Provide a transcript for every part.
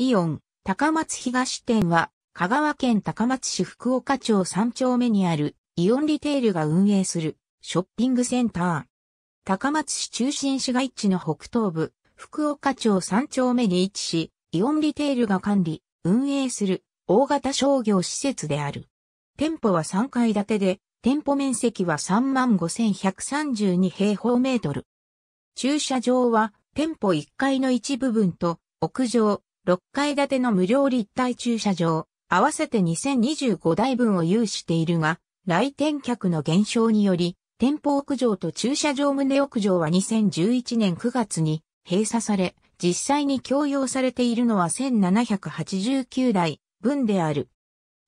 イオン、高松東店は、香川県高松市福岡町3丁目にある、イオンリテールが運営する、ショッピングセンター。高松市中心市街地の北東部、福岡町3丁目に位置し、イオンリテールが管理、運営する、大型商業施設である。店舗は3階建てで、店舗面積は35,132平方メートル。駐車場は、店舗1階の一部分と、屋上、6階建ての無料立体駐車場、合わせて2025台分を有しているが、来店客の減少により、店舗屋上と駐車場棟屋上は2011年9月に閉鎖され、実際に供用されているのは1789台分である。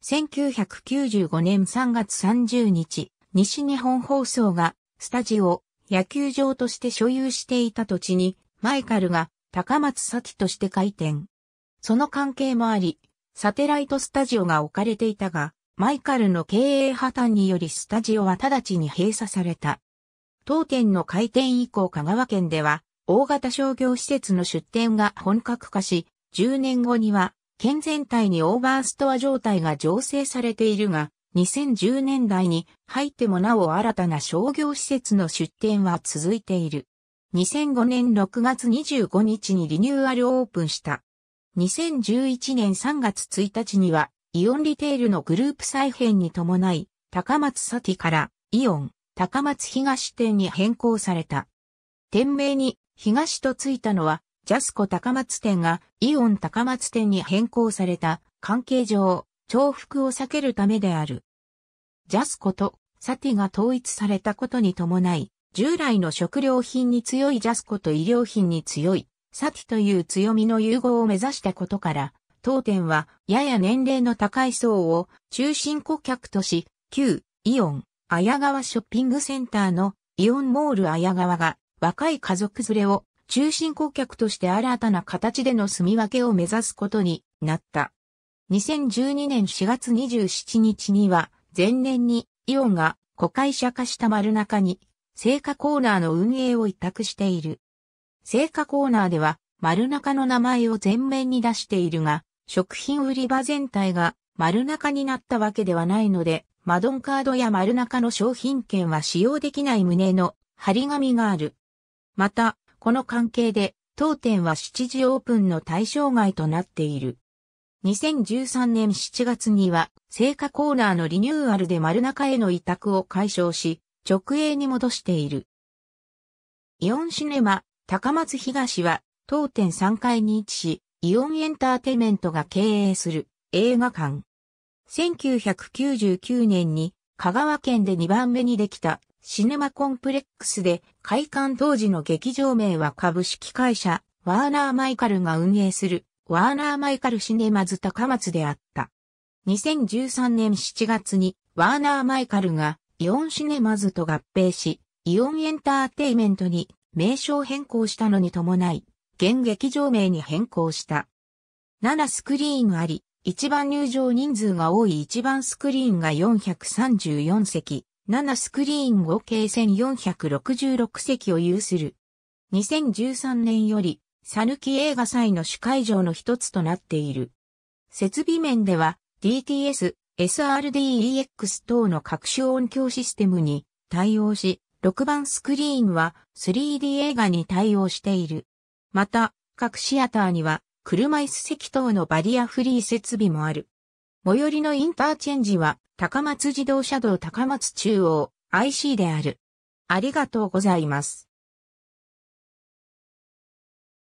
1995年3月30日、西日本放送がスタジオ、野球場として所有していた土地に、マイカルが高松崎として開店。その関係もあり、サテライトスタジオが置かれていたが、マイカルの経営破綻によりスタジオは直ちに閉鎖された。当店の開店以降香川県では、大型商業施設の出店が本格化し、10年後には、県全体にオーバーストア状態が醸成されているが、2010年代に入ってもなお新たな商業施設の出店は続いている。2005年6月25日にリニューアルオープンした2011年3月1日には、イオンリテールのグループ再編に伴い、高松サティからイオン、高松東店に変更された。店名に東とついたのは、ジャスコ高松店がイオン高松店に変更された関係上、重複を避けるためである。ジャスコとサティが統一されたことに伴い、従来の食料品に強いジャスコと医療品に強いサティという強みの融合を目指したことから、当店は、やや年齢の高い層を中心顧客とし、旧、イオン、綾川ショッピングセンターのイオンモール綾川が若い家族連れを中心顧客として新たな形での住み分けを目指すことになった。2012年4月27日には、前年にイオンが子会社化した丸中に、成果コーナーの運営を委託している。成果コーナーでは丸中の名前を前面に出しているが、食品売り場全体が丸中になったわけではないので、マドンカードや丸中の商品券は使用できない旨の張り紙がある。また、この関係で、当店は7時オープンの対象外となっている。2013年7月には、成果コーナーのリニューアルで丸中への委託を解消し、直営に戻している。イオンシネマ、高松東は当店3階に位置し、イオンエンターテイメントが経営する映画館。1999年に香川県で2番目にできたシネマコンプレックスで開館当時の劇場名は株式会社ワーナーマイカルが運営するワーナーマイカルシネマズ高松であった。2013年7月にワーナーマイカルがイオンシネマズと合併し、イオンエンターテイメントに名称変更したのに伴い、現劇場名に変更した。7スクリーンあり、一番入場人数が多い一番スクリーンが434席、7スクリーン合計1466席を有する。2013年より、サヌキ映画祭の主会場の一つとなっている。設備面では、DTS、SRDEX 等の各種音響システムに対応し、6番スクリーンは 3D 映画に対応している。また、各シアターには車椅子席等のバリアフリー設備もある。最寄りのインターチェンジは高松自動車道高松中央 IC である。ありがとうございます。